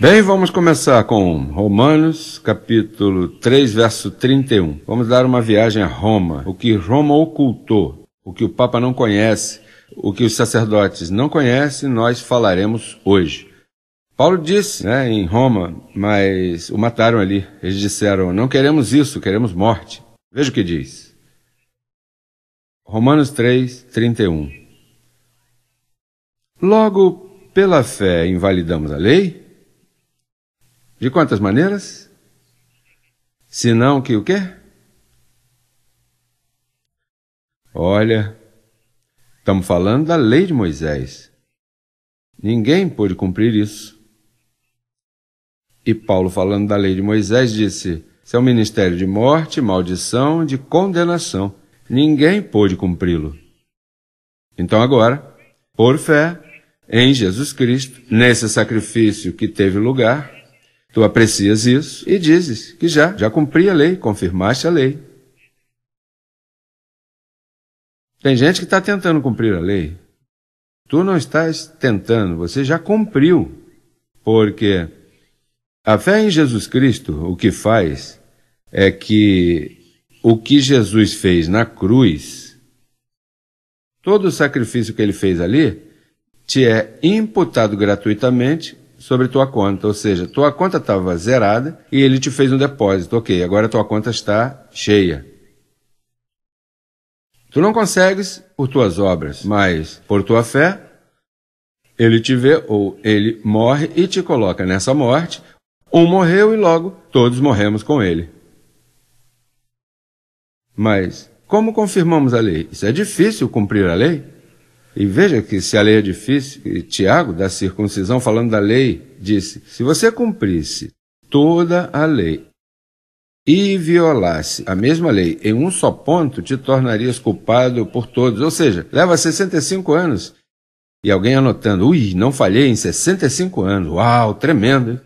Bem, vamos começar com Romanos, capítulo 3, verso 31. Vamos dar uma viagem a Roma, o que Roma ocultou, o que o Papa não conhece, o que os sacerdotes não conhecem, nós falaremos hoje. Paulo disse né, em Roma, mas o mataram ali. Eles disseram: Não queremos isso, queremos morte. Veja o que diz. Romanos 3, 31. Logo, pela fé invalidamos a lei? De quantas maneiras? Senão que o quê? Olha, estamos falando da lei de Moisés. Ninguém pôde cumprir isso. E Paulo, falando da lei de Moisés, disse: Seu é um ministério de morte, maldição, de condenação. Ninguém pôde cumpri-lo. Então, agora, por fé em Jesus Cristo, nesse sacrifício que teve lugar, Tu aprecias isso e dizes que já, já cumpri a lei, confirmaste a lei. Tem gente que está tentando cumprir a lei. Tu não estás tentando, você já cumpriu. Porque a fé em Jesus Cristo, o que faz é que o que Jesus fez na cruz, todo o sacrifício que ele fez ali, te é imputado gratuitamente sobre tua conta, ou seja, tua conta estava zerada e ele te fez um depósito. Ok, agora tua conta está cheia. Tu não consegues por tuas obras, mas por tua fé, ele te vê ou ele morre e te coloca nessa morte. Um morreu e logo todos morremos com ele. Mas como confirmamos a lei? Isso é difícil cumprir a lei? E veja que se a lei é difícil, Tiago, da circuncisão, falando da lei, disse: se você cumprisse toda a lei e violasse a mesma lei em um só ponto, te tornarias culpado por todos. Ou seja, leva 65 anos. E alguém anotando: ui, não falhei em 65 anos. Uau, tremendo.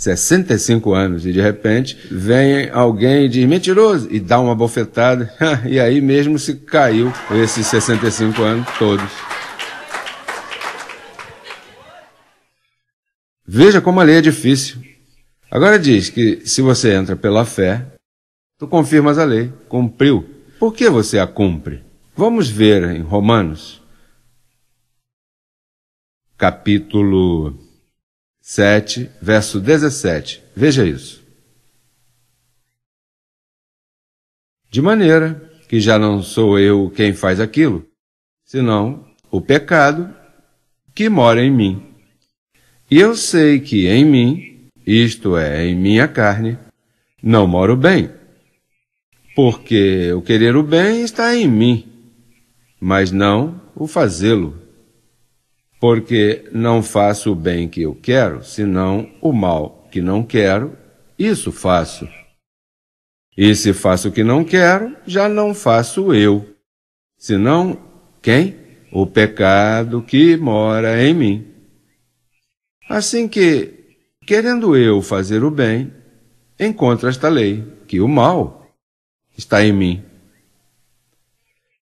65 anos e de repente vem alguém e diz mentiroso e dá uma bofetada e aí mesmo se caiu esses 65 anos todos. Veja como a lei é difícil. Agora diz que se você entra pela fé, tu confirmas a lei, cumpriu. Por que você a cumpre? Vamos ver em Romanos, capítulo 7, verso 17. Veja isso. De maneira que já não sou eu quem faz aquilo, senão o pecado que mora em mim. E eu sei que em mim, isto é, em minha carne, não mora o bem. Porque o querer o bem está em mim, mas não o fazê-lo porque não faço o bem que eu quero, senão o mal que não quero, isso faço. E se faço o que não quero, já não faço eu, senão quem? O pecado que mora em mim. Assim que, querendo eu fazer o bem, encontro esta lei, que o mal está em mim.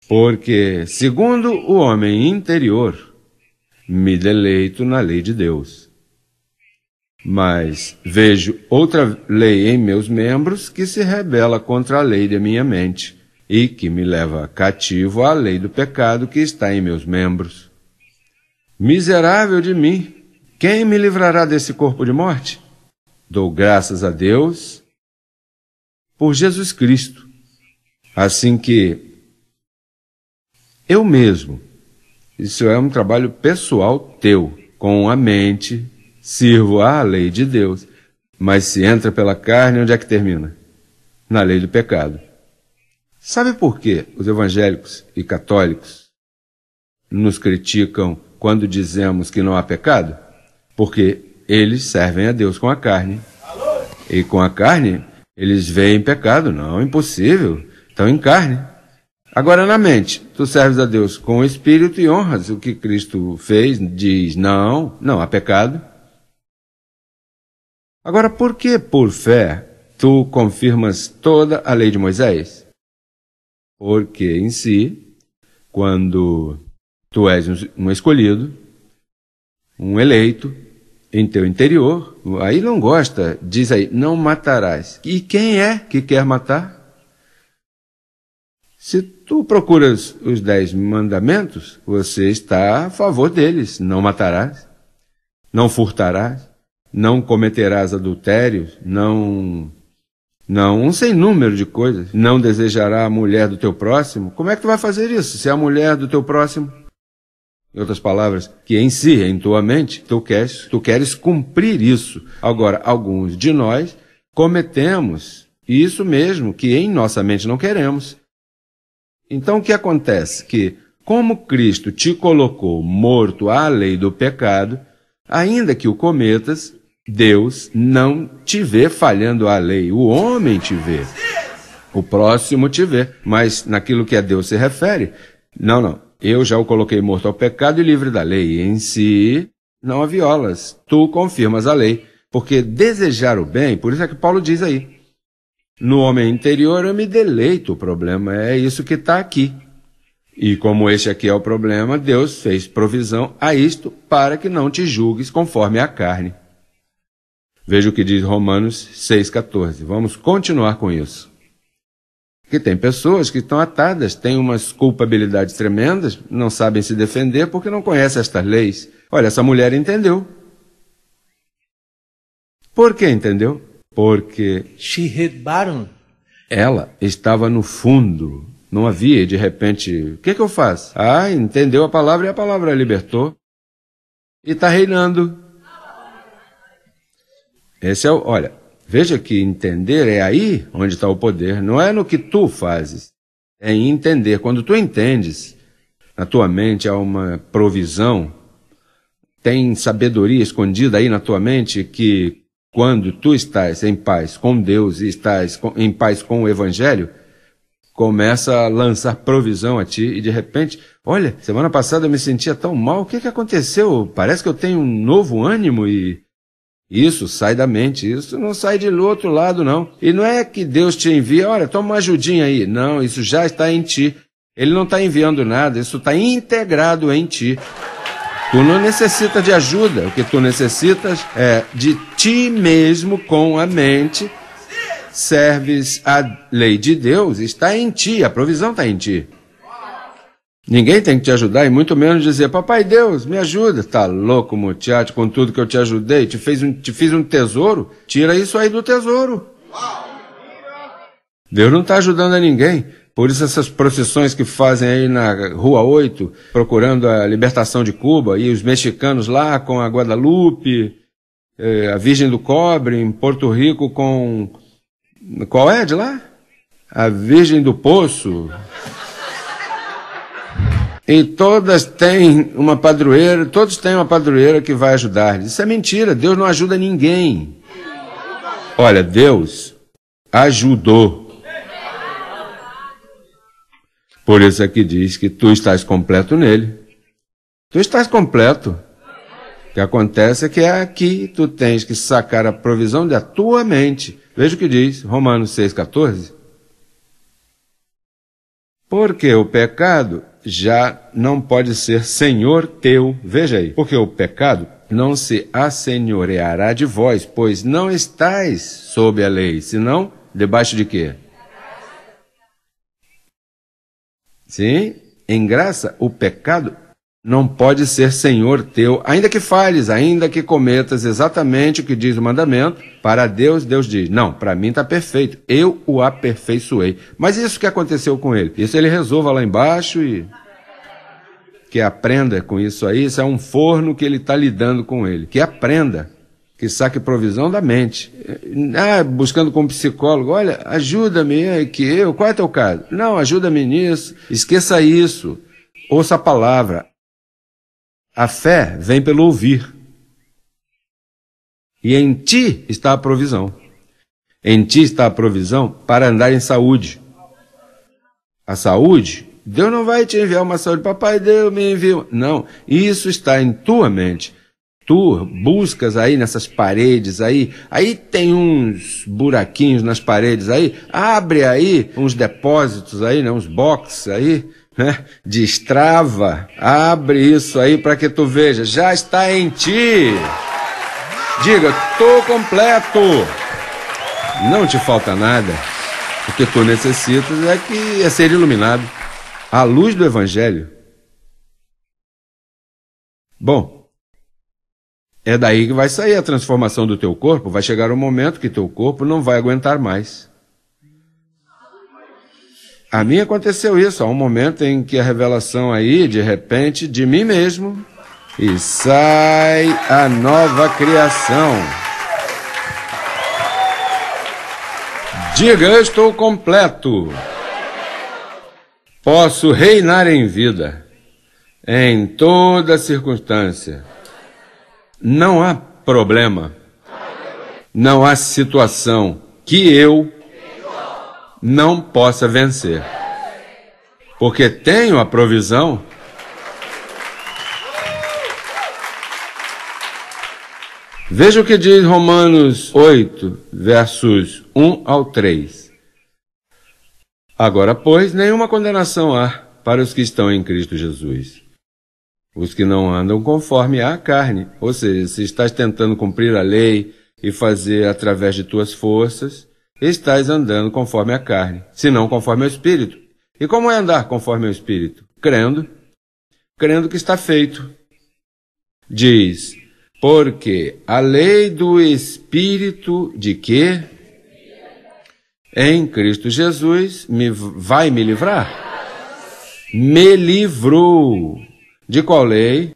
Porque, segundo o homem interior, me deleito na lei de Deus. Mas vejo outra lei em meus membros que se rebela contra a lei de minha mente e que me leva cativo à lei do pecado que está em meus membros. Miserável de mim, quem me livrará desse corpo de morte? Dou graças a Deus por Jesus Cristo. Assim que eu mesmo isso é um trabalho pessoal teu. Com a mente, sirvo à lei de Deus. Mas se entra pela carne, onde é que termina? Na lei do pecado. Sabe por que os evangélicos e católicos nos criticam quando dizemos que não há pecado? Porque eles servem a Deus com a carne. E com a carne, eles veem pecado. Não, impossível. Estão em carne. Agora, na mente, tu serves a Deus com o espírito e honras o que Cristo fez, diz não, não há pecado. Agora, por que por fé tu confirmas toda a lei de Moisés? Porque em si, quando tu és um escolhido, um eleito, em teu interior, aí não gosta, diz aí, não matarás. E quem é que quer matar? Se tu procuras os dez mandamentos, você está a favor deles. Não matarás, não furtarás, não cometerás adultério, não. Não, um sem número de coisas. Não desejará a mulher do teu próximo. Como é que tu vai fazer isso se é a mulher do teu próximo? Em outras palavras, que em si, em tua mente, tu queres, tu queres cumprir isso. Agora, alguns de nós cometemos isso mesmo que em nossa mente não queremos. Então o que acontece? Que, como Cristo te colocou morto à lei do pecado, ainda que o cometas, Deus não te vê falhando à lei, o homem te vê. O próximo te vê, mas naquilo que a Deus se refere, não, não. Eu já o coloquei morto ao pecado e livre da lei. Em si, não a violas. Tu confirmas a lei. Porque desejar o bem, por isso é que Paulo diz aí, no homem interior eu me deleito, o problema é isso que está aqui. E como este aqui é o problema, Deus fez provisão a isto para que não te julgues conforme a carne. Veja o que diz Romanos 6,14. Vamos continuar com isso. Que tem pessoas que estão atadas, têm umas culpabilidades tremendas, não sabem se defender porque não conhecem estas leis. Olha, essa mulher entendeu. Por que entendeu? porque ela estava no fundo. Não havia, de repente, o que, que eu faço? Ah, entendeu a palavra e a palavra libertou. E está reinando. Esse é o. Olha, veja que entender é aí onde está o poder, não é no que tu fazes, é em entender. Quando tu entendes, na tua mente há uma provisão, tem sabedoria escondida aí na tua mente que quando tu estás em paz com Deus e estás em paz com o Evangelho, começa a lançar provisão a ti e de repente, olha, semana passada eu me sentia tão mal, o que, que aconteceu? Parece que eu tenho um novo ânimo e isso sai da mente, isso não sai de outro lado não. E não é que Deus te envia, olha, toma uma ajudinha aí. Não, isso já está em ti. Ele não está enviando nada, isso está integrado em ti. Tu não necessita de ajuda, o que tu necessitas é de ti mesmo com a mente. Serves a lei de Deus, está em ti, a provisão está em ti. Ninguém tem que te ajudar e muito menos dizer, papai Deus, me ajuda. Tá louco, mutiate, com tudo que eu te ajudei, te, fez um, te fiz um tesouro, tira isso aí do tesouro. Deus não está ajudando a ninguém. Por isso essas procissões que fazem aí na Rua 8, procurando a libertação de Cuba, e os mexicanos lá com a Guadalupe, eh, a Virgem do Cobre, em Porto Rico com... Qual é de lá? A Virgem do Poço. E todas têm uma padroeira, todos têm uma padroeira que vai ajudar. Isso é mentira, Deus não ajuda ninguém. Olha, Deus ajudou por isso aqui é diz que tu estás completo nele. Tu estás completo. O que acontece é que é aqui tu tens que sacar a provisão da tua mente. Veja o que diz Romanos 6,14. Porque o pecado já não pode ser senhor teu. Veja aí. Porque o pecado não se assenhoreará de vós, pois não estáis sob a lei, senão debaixo de quê? Sim, em graça, o pecado não pode ser senhor teu, ainda que falhes, ainda que cometas exatamente o que diz o mandamento. Para Deus, Deus diz: Não, para mim está perfeito, eu o aperfeiçoei. Mas isso que aconteceu com ele, isso ele resolva lá embaixo e. Que aprenda com isso aí, isso é um forno que ele está lidando com ele. Que aprenda que saque provisão da mente. Ah, buscando como psicólogo, olha, ajuda-me é que eu, qual é teu caso? Não, ajuda-me nisso, esqueça isso, ouça a palavra. A fé vem pelo ouvir. E em ti está a provisão. Em ti está a provisão para andar em saúde. A saúde, Deus não vai te enviar uma saúde, papai Deus me enviou. Não, isso está em tua mente tu buscas aí nessas paredes aí, aí tem uns buraquinhos nas paredes aí, abre aí uns depósitos aí, né, uns boxes aí, né, destrava, abre isso aí para que tu veja, já está em ti. Diga, tô completo. Não te falta nada. O que tu necessitas é que é ser iluminado à luz do evangelho. Bom, é daí que vai sair a transformação do teu corpo. Vai chegar um momento que teu corpo não vai aguentar mais. A mim aconteceu isso. Há um momento em que a revelação aí, de repente, de mim mesmo, e sai a nova criação. Diga, eu estou completo. Posso reinar em vida, em toda circunstância. Não há problema, não há situação que eu não possa vencer, porque tenho a provisão. Veja o que diz Romanos 8, versos 1 ao 3. Agora, pois, nenhuma condenação há para os que estão em Cristo Jesus os que não andam conforme a carne. Ou seja, se estás tentando cumprir a lei e fazer através de tuas forças, estás andando conforme a carne, se não conforme o espírito. E como é andar conforme o espírito? Crendo, crendo que está feito. Diz: porque a lei do espírito de quê? em Cristo Jesus me vai me livrar. Me livrou de qual lei?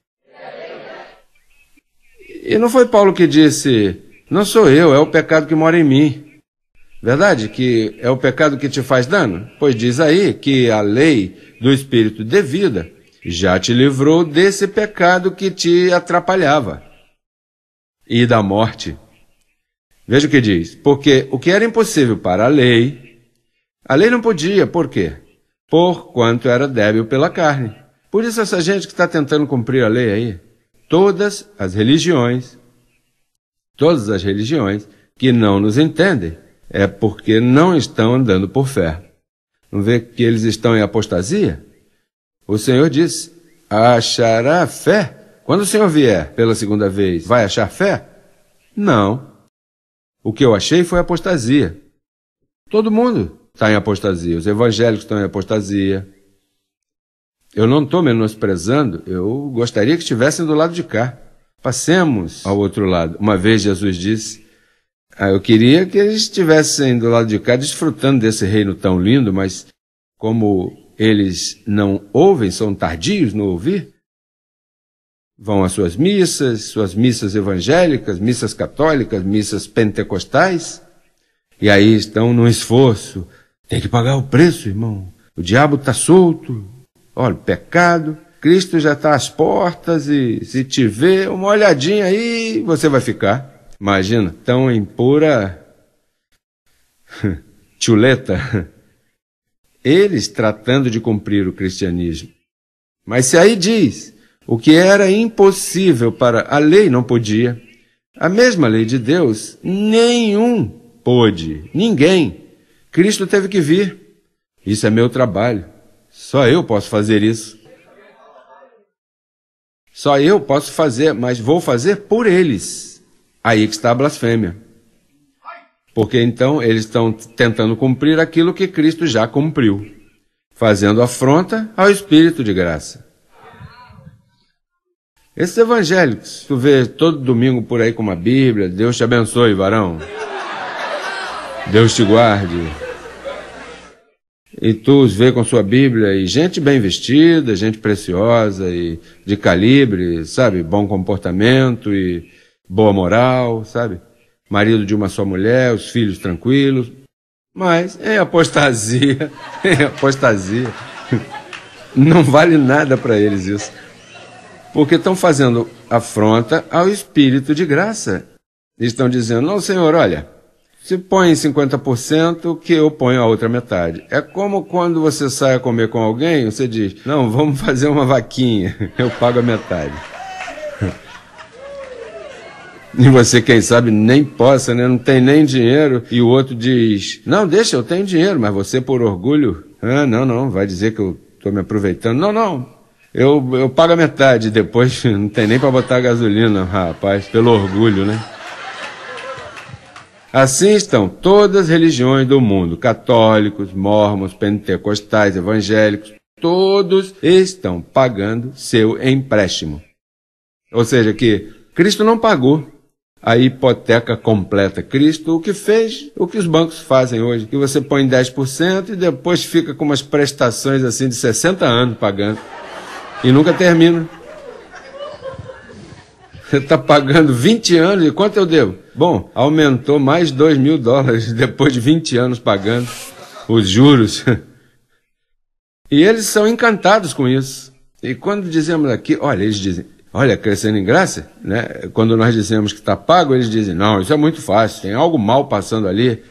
E não foi Paulo que disse: Não sou eu, é o pecado que mora em mim. Verdade? Que é o pecado que te faz dano? Pois diz aí que a lei do espírito de vida já te livrou desse pecado que te atrapalhava e da morte. Veja o que diz: Porque o que era impossível para a lei, a lei não podia, por quê? Porquanto era débil pela carne. Por isso, essa gente que está tentando cumprir a lei aí, todas as religiões, todas as religiões que não nos entendem, é porque não estão andando por fé. Não vê que eles estão em apostasia? O Senhor disse: achará fé? Quando o Senhor vier pela segunda vez, vai achar fé? Não. O que eu achei foi apostasia. Todo mundo está em apostasia. Os evangélicos estão em apostasia. Eu não estou menosprezando, eu gostaria que estivessem do lado de cá. Passemos ao outro lado. Uma vez Jesus disse: ah, Eu queria que eles estivessem do lado de cá desfrutando desse reino tão lindo, mas como eles não ouvem, são tardios no ouvir, vão às suas missas, suas missas evangélicas, missas católicas, missas pentecostais, e aí estão num esforço. Tem que pagar o preço, irmão. O diabo está solto, Olha, pecado, Cristo já está às portas e se te vê uma olhadinha aí, você vai ficar. Imagina, tão em pura chuleta. Eles tratando de cumprir o cristianismo. Mas se aí diz, o que era impossível para a lei não podia, a mesma lei de Deus, nenhum pôde, ninguém. Cristo teve que vir. Isso é meu trabalho. Só eu posso fazer isso. Só eu posso fazer, mas vou fazer por eles. Aí que está a blasfêmia. Porque então eles estão tentando cumprir aquilo que Cristo já cumpriu, fazendo afronta ao Espírito de graça. Esses evangélicos, tu vê todo domingo por aí com uma Bíblia, Deus te abençoe, varão. Deus te guarde e tu os vê com sua Bíblia e gente bem vestida, gente preciosa e de calibre, sabe? Bom comportamento e boa moral, sabe? Marido de uma só mulher, os filhos tranquilos. Mas é apostasia, é apostasia, não vale nada para eles isso. Porque estão fazendo afronta ao espírito de graça. estão dizendo: não, Senhor, olha, se põe 50%, que eu ponho a outra metade. É como quando você sai a comer com alguém, você diz: Não, vamos fazer uma vaquinha, eu pago a metade. E você, quem sabe, nem possa, né? Não tem nem dinheiro. E o outro diz: Não, deixa, eu tenho dinheiro, mas você, por orgulho, ah, não, não, vai dizer que eu estou me aproveitando. Não, não, eu, eu pago a metade, depois não tem nem para botar gasolina, rapaz, pelo orgulho, né? Assim estão todas as religiões do mundo, católicos, mormons, pentecostais, evangélicos, todos estão pagando seu empréstimo. Ou seja, que Cristo não pagou a hipoteca completa. Cristo o que fez, o que os bancos fazem hoje, que você põe 10% e depois fica com umas prestações assim de 60 anos pagando e nunca termina. Você está pagando 20 anos e quanto eu devo? Bom, aumentou mais 2 mil dólares depois de 20 anos pagando os juros. E eles são encantados com isso. E quando dizemos aqui, olha, eles dizem, olha, crescendo em graça, né? quando nós dizemos que está pago, eles dizem, não, isso é muito fácil, tem algo mal passando ali.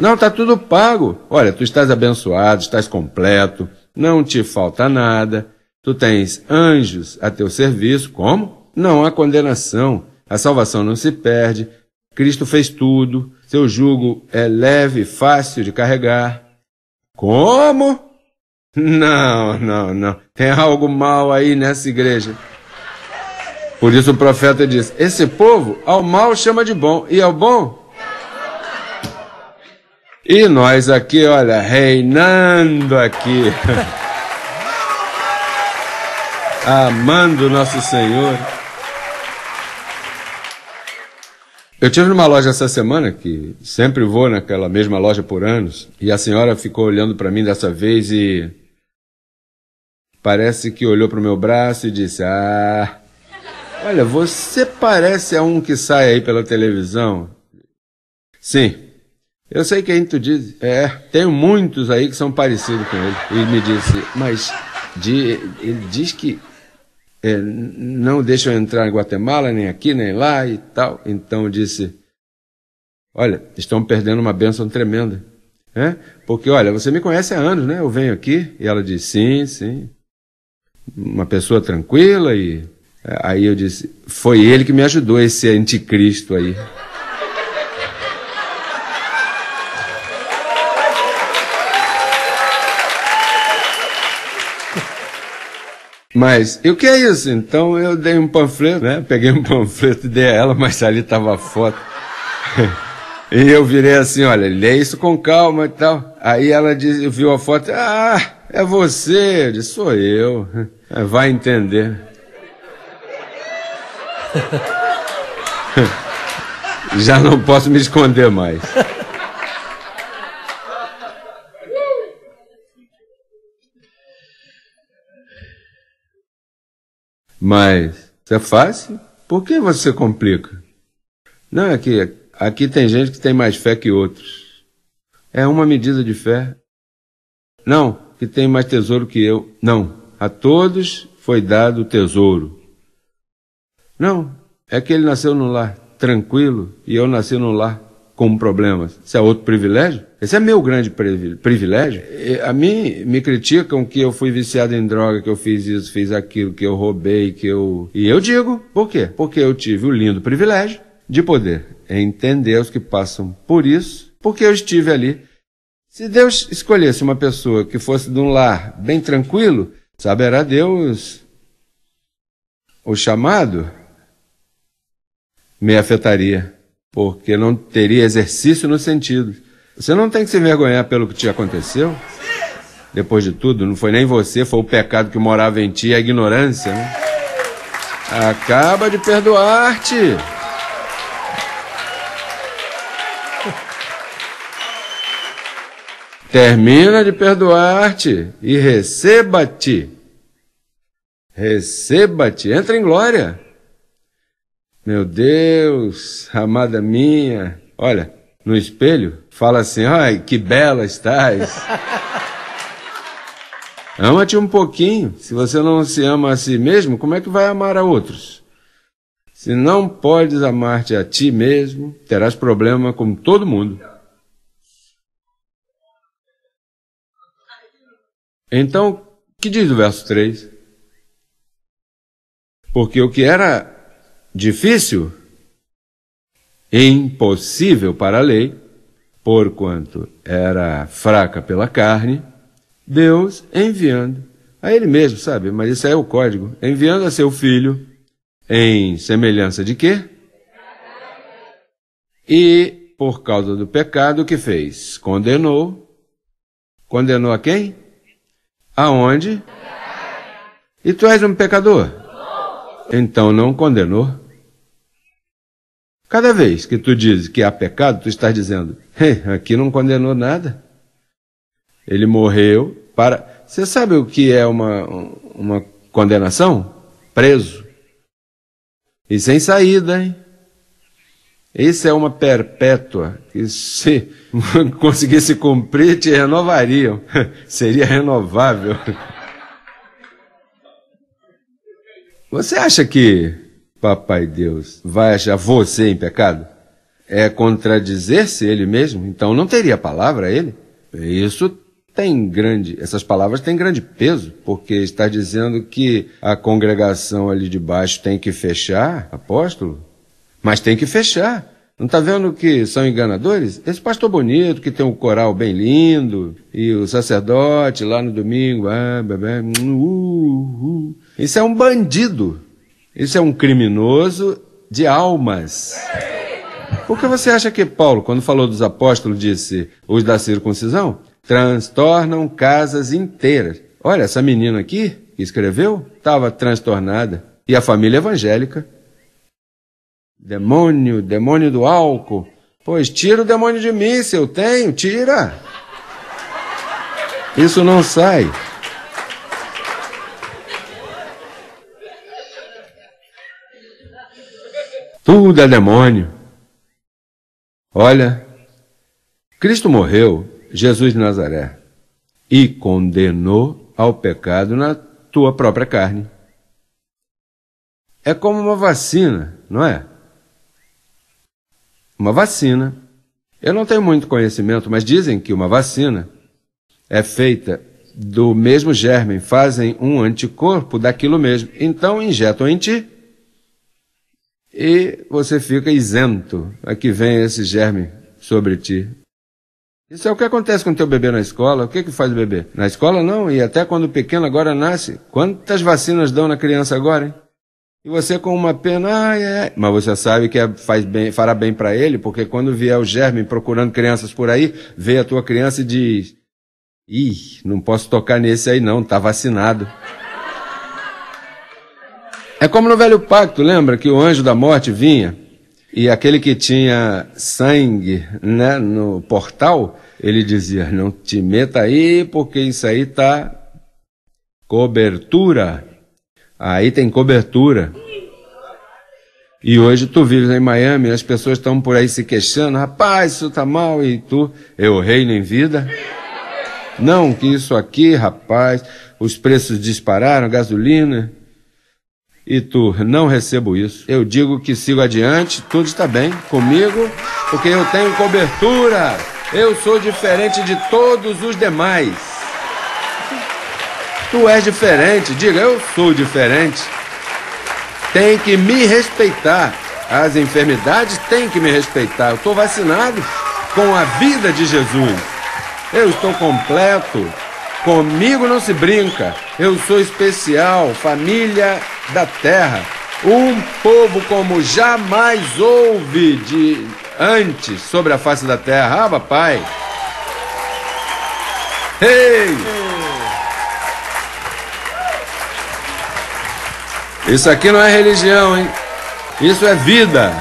Não, está tudo pago. Olha, tu estás abençoado, estás completo, não te falta nada, tu tens anjos a teu serviço, como? Não há condenação. A salvação não se perde, Cristo fez tudo, seu jugo é leve e fácil de carregar. Como? Não, não, não. Tem algo mal aí nessa igreja. Por isso o profeta diz: Esse povo ao mal chama de bom, e ao bom. E nós aqui, olha, reinando aqui, amando nosso Senhor. Eu tive numa loja essa semana que sempre vou naquela mesma loja por anos e a senhora ficou olhando para mim dessa vez e parece que olhou para o meu braço e disse: "Ah, olha, você parece a um que sai aí pela televisão". Sim. Eu sei quem tu diz. É, tenho muitos aí que são parecidos com ele. E me disse: "Mas de, ele diz que é, não deixam entrar em Guatemala, nem aqui, nem lá e tal. Então disse: Olha, estão perdendo uma bênção tremenda. Né? Porque, olha, você me conhece há anos, né? Eu venho aqui. E ela disse: Sim, sim. Uma pessoa tranquila. E eh, aí eu disse: Foi ele que me ajudou, esse anticristo aí. Mas, e o que é isso? Então eu dei um panfleto, né? Peguei um panfleto e dei a ela, mas ali tava a foto. e eu virei assim, olha, lê isso com calma e tal. Aí ela disse, viu a foto, ah, é você, eu disse, sou eu. Vai entender. Já não posso me esconder mais. Mas se é fácil, por que você complica? Não, é que aqui tem gente que tem mais fé que outros. É uma medida de fé. Não, que tem mais tesouro que eu. Não, a todos foi dado o tesouro. Não, é que ele nasceu num lar tranquilo e eu nasci num lar como problemas. Isso é outro privilégio? Esse é meu grande privilégio. É, a mim me criticam que eu fui viciado em droga, que eu fiz isso, fiz aquilo, que eu roubei, que eu. E eu digo, por quê? Porque eu tive o lindo privilégio de poder entender os que passam por isso, porque eu estive ali. Se Deus escolhesse uma pessoa que fosse de um lar bem tranquilo, saberá Deus o chamado me afetaria porque não teria exercício no sentido. Você não tem que se vergonhar pelo que te aconteceu. Depois de tudo, não foi nem você, foi o pecado que morava em ti, a ignorância. Né? Acaba de perdoar-te. Termina de perdoar-te e receba-te. Receba-te, entra em glória. Meu Deus, amada minha. Olha, no espelho, fala assim: ai, que bela estás. Ama-te um pouquinho. Se você não se ama a si mesmo, como é que vai amar a outros? Se não podes amar-te a ti mesmo, terás problema com todo mundo. Então, que diz o verso 3? Porque o que era Difícil? Impossível para a lei, porquanto era fraca pela carne, Deus enviando a Ele mesmo, sabe? Mas isso aí é o código. Enviando a seu filho em semelhança de quê? E por causa do pecado que fez, condenou. Condenou a quem? Aonde? E tu és um pecador. Então não condenou. Cada vez que tu dizes que há pecado, tu estás dizendo, hey, aqui não condenou nada. Ele morreu para. Você sabe o que é uma, uma condenação? Preso. E sem saída, hein? Isso é uma perpétua, que se conseguisse cumprir, te renovariam. Seria renovável. Você acha que Papai Deus vai achar você em pecado? É contradizer-se ele mesmo? Então não teria palavra ele? Isso tem grande, essas palavras têm grande peso, porque está dizendo que a congregação ali de baixo tem que fechar, apóstolo, mas tem que fechar. Não está vendo que são enganadores? Esse pastor bonito, que tem um coral bem lindo, e o sacerdote lá no domingo, ah, bebê, uh, uh. isso é um bandido. Isso é um criminoso de almas. Por que você acha que Paulo, quando falou dos apóstolos, disse os da circuncisão? Transtornam casas inteiras. Olha, essa menina aqui que escreveu estava transtornada. E a família evangélica. Demônio, demônio do álcool. Pois tira o demônio de mim, se eu tenho, tira. Isso não sai. Tudo é demônio. Olha, Cristo morreu, Jesus de Nazaré, e condenou ao pecado na tua própria carne. É como uma vacina, não é? Uma vacina. Eu não tenho muito conhecimento, mas dizem que uma vacina é feita do mesmo germe, fazem um anticorpo daquilo mesmo. Então injetam em ti e você fica isento a que venha esse germe sobre ti. Isso é o que acontece com o teu bebê na escola. O que, que faz o bebê? Na escola não, e até quando o pequeno agora nasce. Quantas vacinas dão na criança agora, hein? E você com uma pena, ah, é, mas você sabe que é, faz bem, fará bem para ele, porque quando vier o germe procurando crianças por aí, vê a tua criança e diz: Ih, não posso tocar nesse aí não, tá vacinado. É como no velho pacto, lembra que o anjo da morte vinha e aquele que tinha sangue né, no portal, ele dizia: Não te meta aí, porque isso aí tá cobertura. Aí tem cobertura. E hoje tu vives em Miami, as pessoas estão por aí se queixando, rapaz, isso tá mal, e tu, eu reino em vida. Não, que isso aqui, rapaz, os preços dispararam, gasolina, e tu não recebo isso. Eu digo que sigo adiante, tudo está bem comigo, porque eu tenho cobertura. Eu sou diferente de todos os demais. Tu és diferente, diga eu sou diferente. Tem que me respeitar. As enfermidades têm que me respeitar. Eu estou vacinado com a vida de Jesus. Eu estou completo. Comigo não se brinca. Eu sou especial. Família da terra. Um povo como jamais houve de antes sobre a face da terra. Ah, papai! Ei! Isso aqui não é religião, hein? Isso é vida.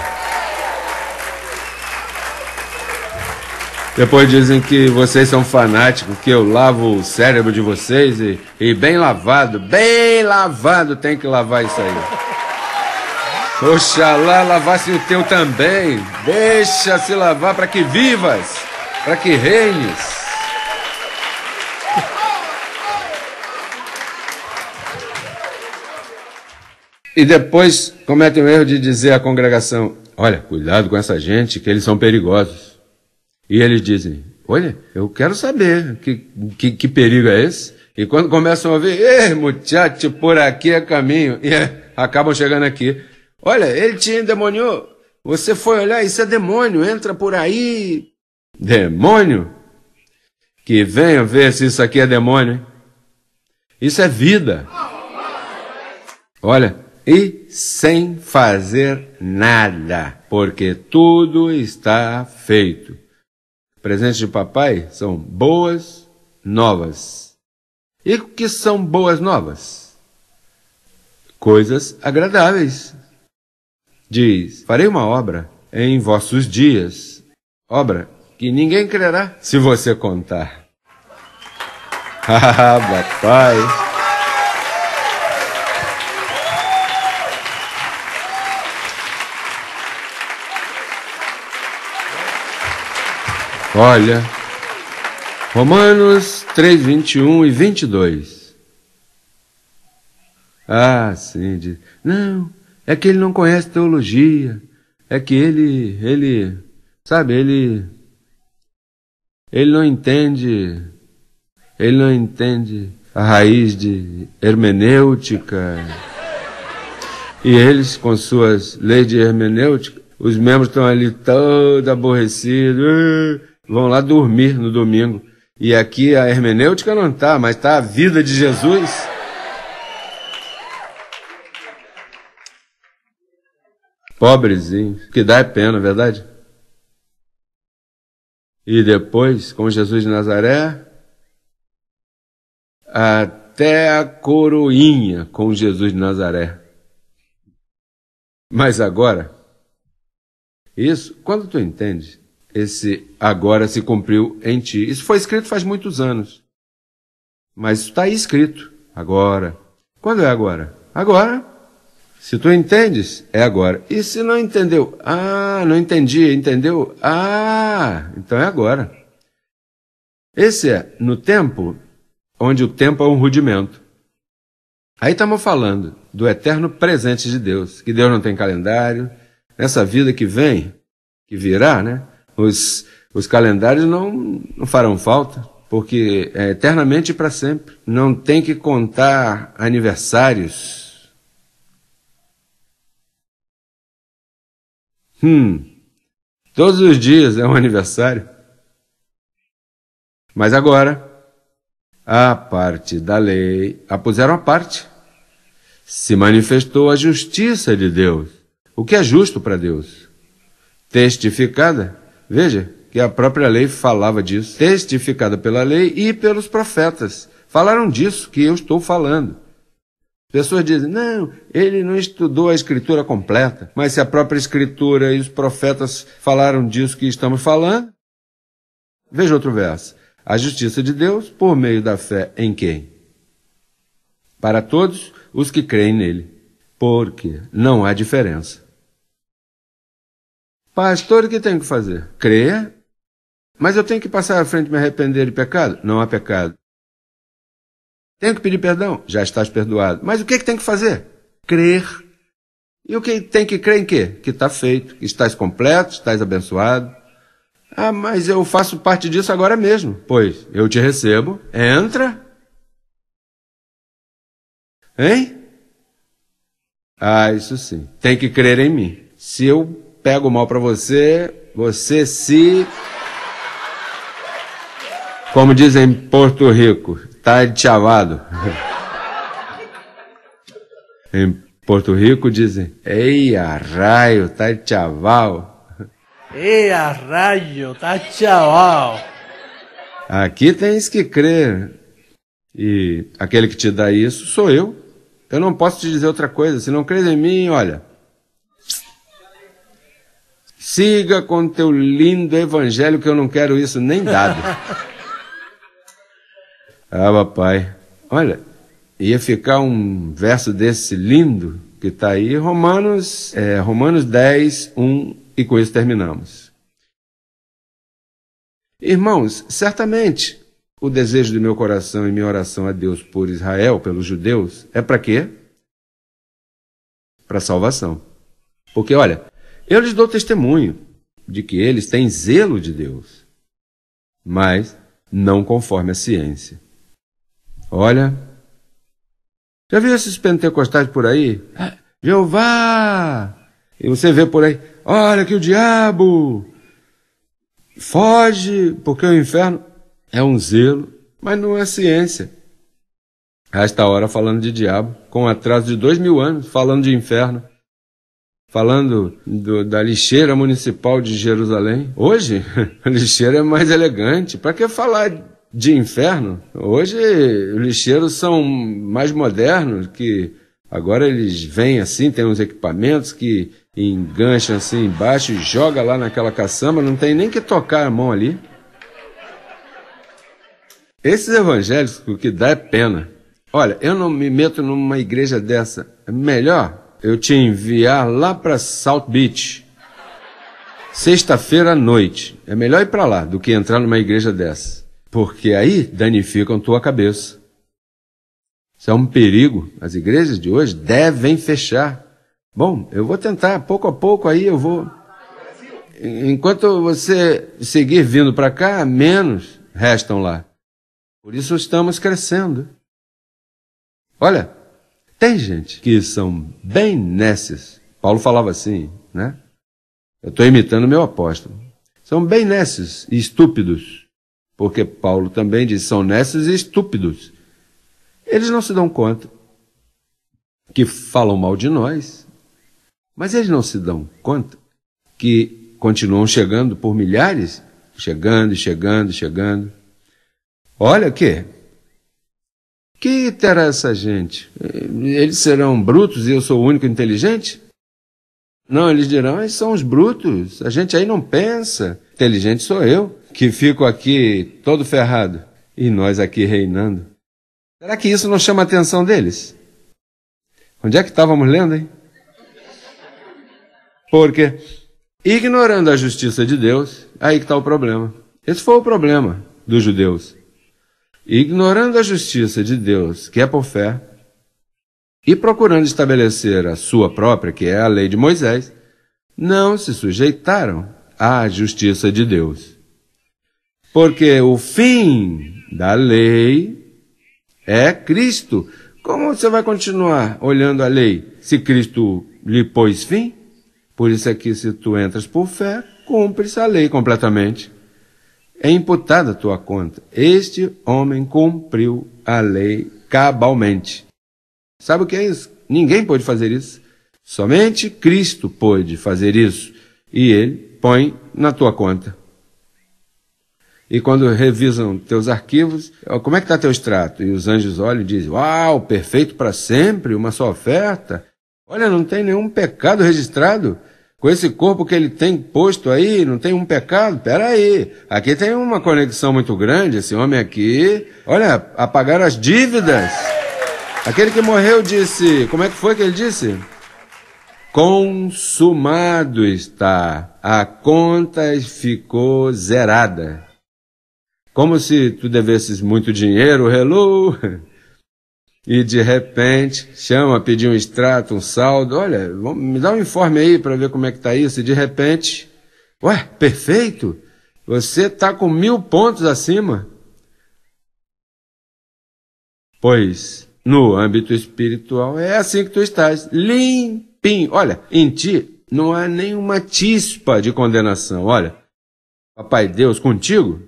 Depois dizem que vocês são fanáticos, que eu lavo o cérebro de vocês e, e bem lavado, bem lavado tem que lavar isso aí. Oxalá lavasse o teu também. Deixa-se lavar para que vivas, para que reines. E depois cometem o erro de dizer à congregação: olha, cuidado com essa gente, que eles são perigosos. E eles dizem: Olha, eu quero saber que, que, que perigo é esse. E quando começam a ver, ei, muchacho, por aqui é caminho, e é, acabam chegando aqui. Olha, ele te endemoniou. Você foi olhar, isso é demônio, entra por aí. Demônio? Que venha ver se isso aqui é demônio. Hein? Isso é vida. Olha, e sem fazer nada, porque tudo está feito presentes de papai são boas novas. E o que são boas novas? Coisas agradáveis. Diz: Farei uma obra em vossos dias, obra que ninguém crerá se você contar. ah, papai! Olha, Romanos 3, 21 e 22. Ah, sim, diz. Não, é que ele não conhece teologia. É que ele, ele, sabe, ele, ele não entende, ele não entende a raiz de hermenêutica. E eles, com suas leis de hermenêutica, os membros estão ali todo aborrecidos. Ah, vão lá dormir no domingo. E aqui a hermenêutica não está, mas está a vida de Jesus. Pobrezinhos, que dá é pena, verdade? E depois, com Jesus de Nazaré, até a coroinha com Jesus de Nazaré. Mas agora, isso, quando tu entende esse agora se cumpriu em ti. Isso foi escrito faz muitos anos. Mas está aí escrito. Agora. Quando é agora? Agora. Se tu entendes, é agora. E se não entendeu? Ah, não entendi, entendeu? Ah, então é agora. Esse é no tempo, onde o tempo é um rudimento. Aí estamos falando do eterno presente de Deus, que Deus não tem calendário. Nessa vida que vem, que virá, né? Os, os calendários não, não farão falta, porque é eternamente para sempre. Não tem que contar aniversários. Hum, todos os dias é um aniversário. Mas agora, a parte da lei, a puseram à parte. Se manifestou a justiça de Deus, o que é justo para Deus, testificada Veja que a própria lei falava disso, testificada pela lei e pelos profetas. Falaram disso que eu estou falando. Pessoas dizem, não, ele não estudou a escritura completa, mas se a própria escritura e os profetas falaram disso que estamos falando. Veja outro verso. A justiça de Deus por meio da fé em quem? Para todos os que creem nele, porque não há diferença. Pastor, o que tenho que fazer? Crer. Mas eu tenho que passar à frente e me arrepender de pecado? Não há pecado. Tenho que pedir perdão? Já estás perdoado. Mas o que, é que tem que fazer? Crer. E o que tem que crer em quê? Que está feito, que estás completo, estás abençoado. Ah, mas eu faço parte disso agora mesmo. Pois, eu te recebo. Entra. Hein? Ah, isso sim. Tem que crer em mim. Se eu pega o mal para você, você se. Como dizem em Porto Rico, tá de chavado. em Porto Rico dizem, ei arraio, tá de chaval. Ei arraio, tá de chaval. Aqui tens que crer. E aquele que te dá isso sou eu. Eu não posso te dizer outra coisa. Se não crês em mim, olha, Siga com teu lindo evangelho, que eu não quero isso nem dado. ah, papai, olha, ia ficar um verso desse lindo que está aí, Romanos, é, Romanos 10, 1, e com isso terminamos. Irmãos, certamente o desejo do meu coração e minha oração a Deus por Israel, pelos judeus, é para quê? Para salvação. Porque, olha, eu lhes dou testemunho de que eles têm zelo de Deus, mas não conforme a ciência. Olha, já viu esses pentecostais por aí? Jeová! E você vê por aí, olha que o diabo foge, porque o inferno é um zelo, mas não é ciência. A esta hora falando de diabo, com atraso de dois mil anos, falando de inferno falando do, da lixeira municipal de Jerusalém. Hoje, a lixeira é mais elegante. Para que falar de inferno. Hoje os lixeiros são mais modernos, que agora eles vêm assim, tem uns equipamentos que engancham assim embaixo e joga lá naquela caçamba, não tem nem que tocar a mão ali. Esses evangélicos, o que dá é pena. Olha, eu não me meto numa igreja dessa. É melhor eu te enviar lá para South Beach. Sexta-feira à noite. É melhor ir para lá do que entrar numa igreja dessa. Porque aí danificam tua cabeça. Isso é um perigo. As igrejas de hoje devem fechar. Bom, eu vou tentar, pouco a pouco aí eu vou. Enquanto você seguir vindo para cá, menos restam lá. Por isso estamos crescendo. Olha, tem gente que são bem nécias. Paulo falava assim, né? Eu estou imitando meu apóstolo. São bem nécios e estúpidos. Porque Paulo também diz: são nécios e estúpidos. Eles não se dão conta que falam mal de nós, mas eles não se dão conta que continuam chegando por milhares, chegando, chegando, chegando. Olha que que interessa a gente? Eles serão brutos e eu sou o único inteligente? Não, eles dirão, eles são os brutos, a gente aí não pensa. Inteligente sou eu, que fico aqui todo ferrado e nós aqui reinando. Será que isso não chama a atenção deles? Onde é que estávamos lendo, hein? Porque, ignorando a justiça de Deus, aí que está o problema. Esse foi o problema dos judeus ignorando a justiça de Deus, que é por fé, e procurando estabelecer a sua própria, que é a lei de Moisés, não se sujeitaram à justiça de Deus. Porque o fim da lei é Cristo. Como você vai continuar olhando a lei se Cristo lhe pôs fim? Por isso é que se tu entras por fé, cumpre-se a lei completamente é imputada à tua conta. Este homem cumpriu a lei cabalmente. Sabe o que é isso? Ninguém pode fazer isso. Somente Cristo pode fazer isso. E ele põe na tua conta. E quando revisam teus arquivos, como é que está teu extrato? E os anjos olham e dizem: Uau, perfeito para sempre, uma só oferta. Olha, não tem nenhum pecado registrado. Com esse corpo que ele tem posto aí, não tem um pecado? Pera aí, aqui tem uma conexão muito grande, esse homem aqui, olha, apagar as dívidas. Aquele que morreu disse, como é que foi que ele disse? Consumado está, a conta ficou zerada. Como se tu devesses muito dinheiro, hello! e de repente chama, pedir um extrato, um saldo, olha, vamos, me dá um informe aí para ver como é que tá isso, e de repente, ué, perfeito, você está com mil pontos acima. Pois, no âmbito espiritual, é assim que tu estás, limpinho. Olha, em ti não há nenhuma tispa de condenação, olha, papai Deus contigo,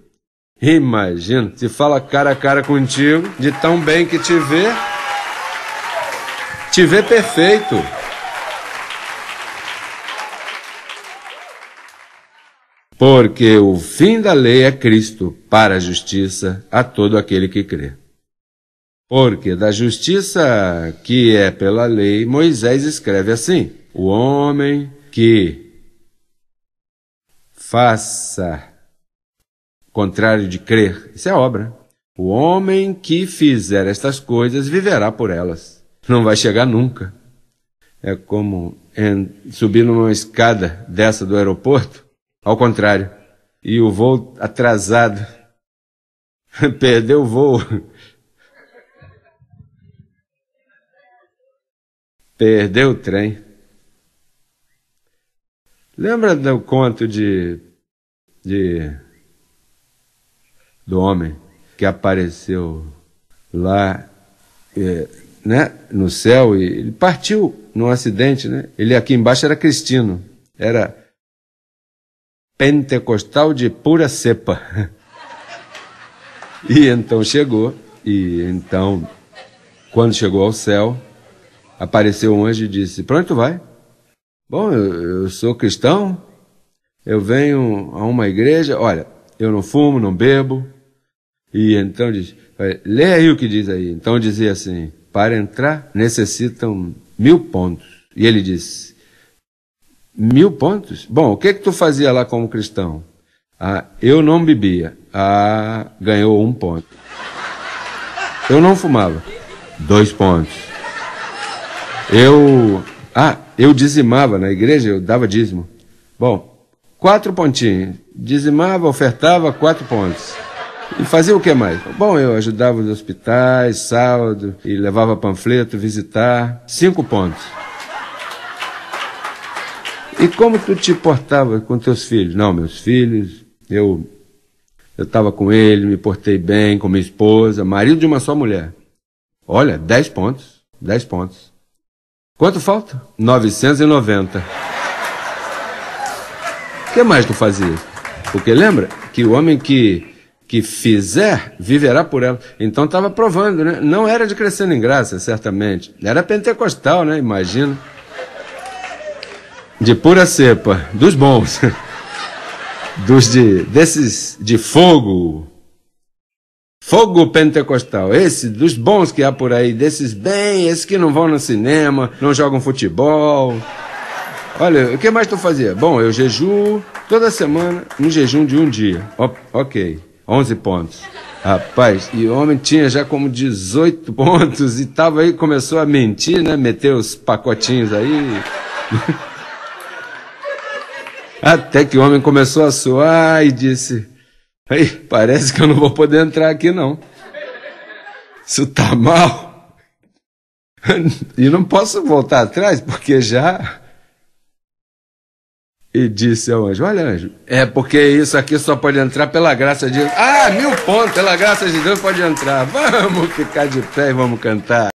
Imagina, se fala cara a cara contigo, de tão bem que te vê, te vê perfeito. Porque o fim da lei é Cristo, para a justiça a todo aquele que crê. Porque da justiça que é pela lei, Moisés escreve assim: O homem que faça contrário de crer, isso é obra. O homem que fizer estas coisas viverá por elas não vai chegar nunca. É como subir numa escada dessa do aeroporto, ao contrário, e o voo atrasado. Perdeu o voo. Perdeu o trem. Lembra do conto de, de do homem que apareceu lá eh, né, no céu e ele partiu num acidente, né? Ele aqui embaixo era cristino, era pentecostal de pura cepa. e então chegou e então quando chegou ao céu, apareceu um anjo e disse: pronto vai?" "Bom, eu, eu sou cristão, eu venho a uma igreja, olha, eu não fumo, não bebo. E então diz, lê aí o que diz aí. Então dizia assim, para entrar, necessitam mil pontos. E ele disse: Mil pontos? Bom, o que, que tu fazia lá como cristão? Ah, eu não bebia. Ah, ganhou um ponto. Eu não fumava. Dois pontos. Eu. Ah, eu dizimava na igreja, eu dava dízimo. Bom, quatro pontinhos. Dizimava, ofertava, quatro pontos. E fazia o que mais? Bom, eu ajudava nos hospitais, sábado, e levava panfleto, visitar. Cinco pontos. E como tu te portava com teus filhos? Não, meus filhos, eu eu estava com ele, me portei bem com minha esposa, marido de uma só mulher. Olha, dez pontos, dez pontos. Quanto falta? 990. O que mais tu fazia? Porque lembra que o homem que que fizer, viverá por ela. Então estava provando, né? Não era de crescendo em graça, certamente. Era pentecostal, né? Imagina. De pura cepa, dos bons. Dos de, desses de fogo. Fogo pentecostal, esse dos bons que há por aí, desses bem, esses que não vão no cinema, não jogam futebol. Olha, o que mais tu fazia? Bom, eu jejuo toda semana, um jejum de um dia. O ok. 11 pontos. Rapaz, e o homem tinha já como 18 pontos e tava aí, começou a mentir, né? Meteu os pacotinhos aí. Até que o homem começou a suar e disse: Ei, parece que eu não vou poder entrar aqui não. Isso tá mal. E não posso voltar atrás, porque já e disse ao anjo: Olha, anjo, é porque isso aqui só pode entrar pela graça de Deus. Ah, mil pontos, pela graça de Deus pode entrar. Vamos ficar de pé e vamos cantar.